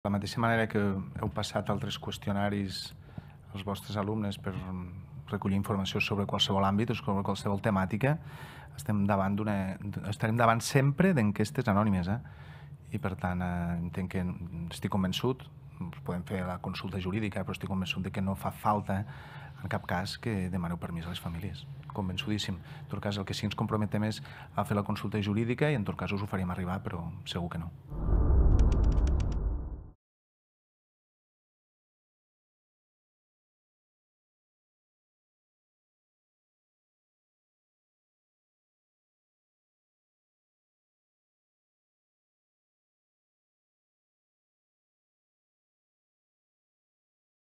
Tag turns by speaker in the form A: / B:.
A: De la mateixa manera que heu passat altres qüestionaris als vostres alumnes per recollir informació sobre qualsevol àmbit o sobre qualsevol temàtica, estem davant d'una... estarem davant sempre d'enquestes anònimes, eh? I per tant, eh, entenc que estic convençut, podem fer la consulta jurídica, però estic convençut de que no fa falta en cap cas que demaneu permís a les famílies. Convençudíssim. En tot cas, el que sí ens comprometem és a fer la consulta jurídica i en tot cas us ho faríem arribar, però segur que no.